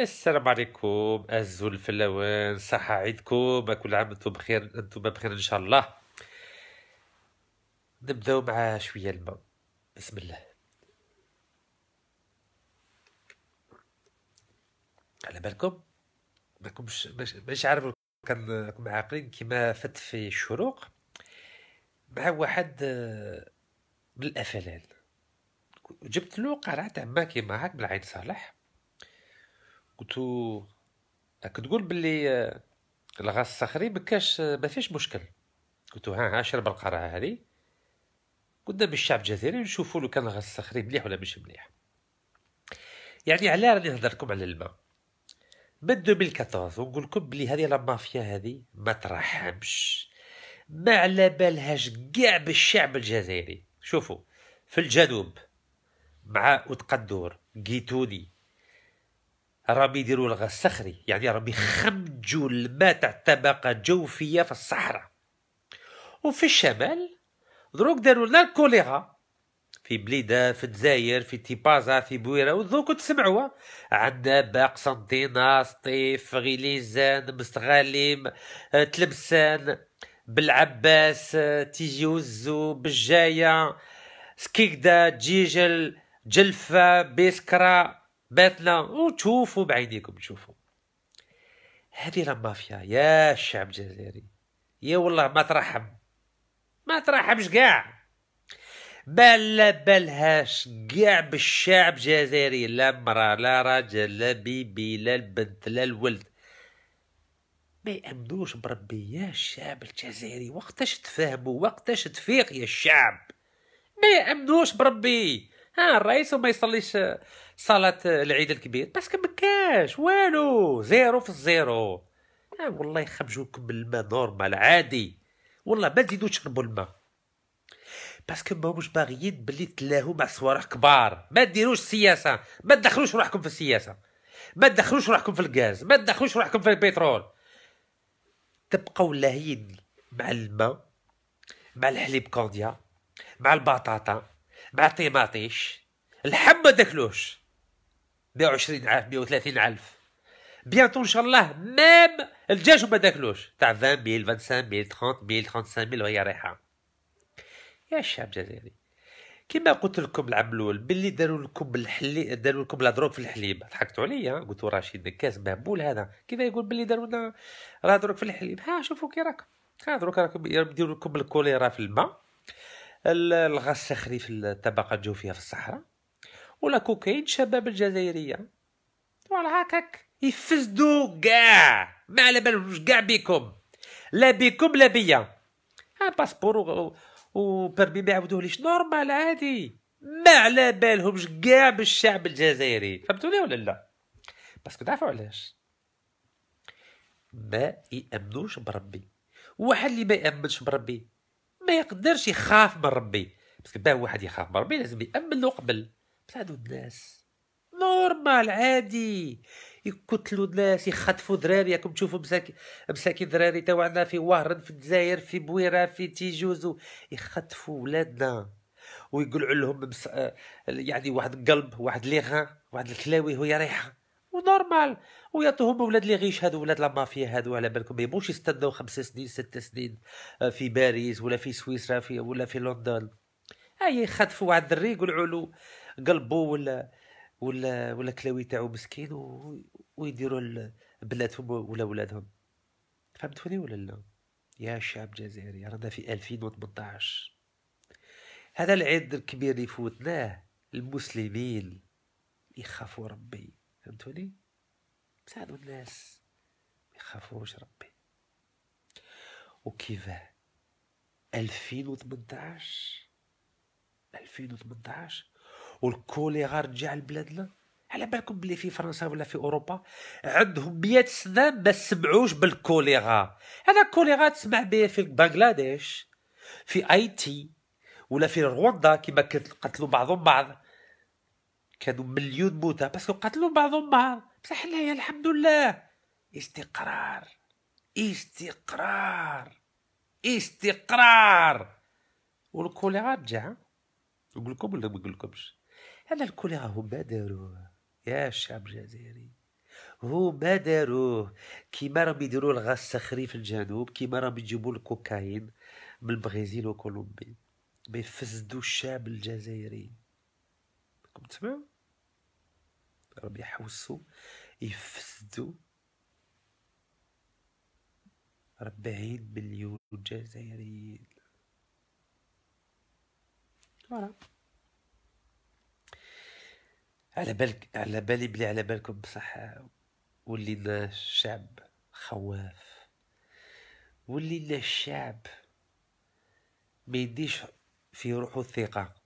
السلام عليكم أزول الفلاوان صحة عيدكم كل عام أنتم بخير أنتم بخير إن شاء الله نبداو مع شوية الماء بسم الله على بالكم ماكمش مش عارف راكم عاقلين كيما فت في الشروق مع واحد آه، من الأفلان جبت له قرعة عما كيما هاك بالعين صالح قلتو آه، تقول باللي آه، الغاز الصخري بكاش آه، ما فيش مشكل قلتو ها ها شرب القرعه هذه قدام الشعب الجزائري نشوفوا لو كان الغاز الصخري مليح ولا مش مليح يعني علاه راني نهضر لكم على الماء من 2014 ونقول لكم بلي هذه لا مافيا هذه ما ترحمش ما على بالهاش كاع بالشعب الجزائري شوفوا في الجنوب مع وتقدور قيتوني راهم يديروا لغة الصخري يعني راهم يخرجوا الماء تاع الطبقة الجوفية في الصحراء وفي الشمال دروك داروا لنا الكوليرا في بليدة في الجزائر في تيبازا في بويرة ودروك تسمعوها عندنا باق سنتينا سطيف غيليزان مستغاليم آه، تلمسان بالعباس آه، تيجيوزو بالجاية سكيكدا جيجل جلفة بيسكرا باطله وشوفوا بعينيكم شوفوا هذه لا مافيا يا الشعب الجزائري يا والله ما ترحم ما ترحمش كاع بل لا بالهاش كاع بالشعب الجزائري لا مرا لا راجل لا بيبي لا البنت لا الولد ما يامنوش بربي يا الشعب الجزائري وقتاش تفهموا وقتاش تفيق يا الشعب ما يامنوش بربي ها الرئيس وما يصليش صلاة العيد الكبير باسكو ما كاش والو زيرو في الزيرو ها والله يخرجوكم الماء نورمال عادي والله ما تزيدو تشربوا الماء باسكو ماهوش باغيين بلي تلاهو مع صوالح كبار ما ديروش سياسة ما تدخلوش روحكم في السياسه ما تدخلوش روحكم في الغاز ما تدخلوش روحكم في البترول تبقاو لاهين مع الماء مع الحليب كونديا مع البطاطا بعطيه ما عطيش الحبه داكلوش بيعوا 20000 130000 بيانتو ان شاء الله ميم الدجاج ما داكلوش تاع 20 ميل ميل 25 30 ميل 35 ميل وهي رايحه يا شعب جزائري كما قلت لكم العام الاول باللي داروا لكم الحلي داروا لكم لا دروك في الحليب ضحكتوا عليا قلت رشيد نكاس مهبول هذا كيف يقول باللي داروا لنا لا دروك في الحليب ها شوفوا كي راكم ها دروك راكم يديروا لكم الكوليرا في الماء الغاز الصخري في الطبقه الجوفيه في الصحراء ولا كوكايين شباب الجزائريه ولا هكاك يفسدوا كاع ما على بالهمش كاع بيكم لا بيكم لا بيا باسبور و... بيربي ما يعاودوه ليش نورمال عادي ما على بالهمش كاع بالشعب الجزائري فهمتوني ولا لا باسكو تعرفوا علاش ما يامنوش بربي واحد اللي ما يامنش بربي ما يقدرش يخاف من ربي باسكو باه واحد يخاف من ربي لازم يامن له قبل بس هادو الناس نورمال عادي يقتلوا الناس يخطفوا ذراري راكم تشوفوا مساكين دراري ذراري تاعنا في وهران في الجزائر في بويره في تيجوز يخطفوا ولادنا ويقلعوا لهم يعني واحد القلب واحد ليغان واحد الكلاوي وهي رايحه ونورمال ويعطوهم ولاد لي غيش هادو ولاد مافيا هادو على بالكم ما يبغوش يستناو خمس سنين ست سنين آه، في باريس ولا في سويسرا في ولا في لندن هاي يخدفوا واحد الدري يقولوا له قلبوا ولا ولا ولا كلاوي تاعو مسكين ويديروا بلادهم ولا ولادهم فهمتوني ولا لا يا شعب جزائري رانا في 2018 هذا العيد الكبير اللي فوتناه المسلمين يخافوا ربي فهمتوني ساعدوا الناس ما يخافوش ربي وكيفاه 2018 2018 والكوليرا رجع لبلادنا على بالكم بلي في فرنسا ولا في اوروبا عندهم 100 سنه ما سمعوش بالكوليرا هذا الكوليرا تسمع به في بنغلاديش في ايتي ولا في رواندا كما قتلوا بعضهم بعض كانوا مليون موتى باسكو قتلوا بعضهم بعض بصح حنايا الحمد لله استقرار استقرار استقرار والكوليرا رجع نقول لكم ولا ما نقول لكمش انا الكوليرا هما داروه يا الشعب الجزائري هما داروه كيما راهم يديروا الغاز الصخري في الجنوب كيما راهم يجيبوا الكوكايين من البرازيل وكولومبي بيفسدوا الشعب الجزائري راكم تسمعوا راهم يحوسوا يفسدوا ربعين مليون جزائريين فوالا على بالك على بالي بلي على بالكم بصح ولينا شعب خواف ولينا الشعب ما يديش في روحو الثقه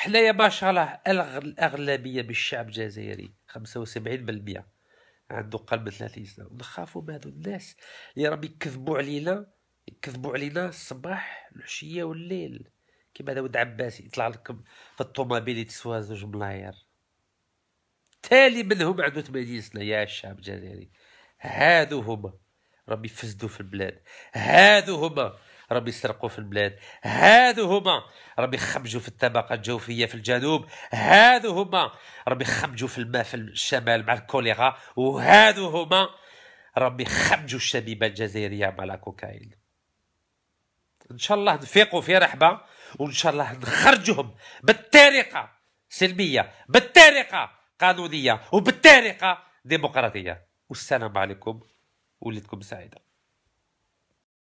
حنايا باشا راه الاغلبيه بالشعب الجزائري 75% عنده قلب 30 سنه ونخافوا من هادو الناس اللي راهم يكذبوا علينا يكذبوا علينا الصباح العشيه والليل كيما هذا ود عباس يطلع لكم في الطوموبيل يتسوى زوج ملاير تالي منهم عنده 80 سنه يا الشعب الجزائري هادو هما راهم يفسدوا في البلاد هادو هما ربي يسرقوا في البلاد هادو هما ربي يخبجوا في الطبقه الجوفيه في الجنوب هادو هما ربي يخبجوا في الماء في الشمال مع الكوليرا وهادو هما ربي يخبجوا الشبيبه الجزائريه مع الكوكايين ان شاء الله نفيقوا في رحبه وان شاء الله نخرجهم بالطريقه سلميه بالطريقه قانونيه وبالطريقه ديمقراطيه والسلام عليكم وليتكم سعيده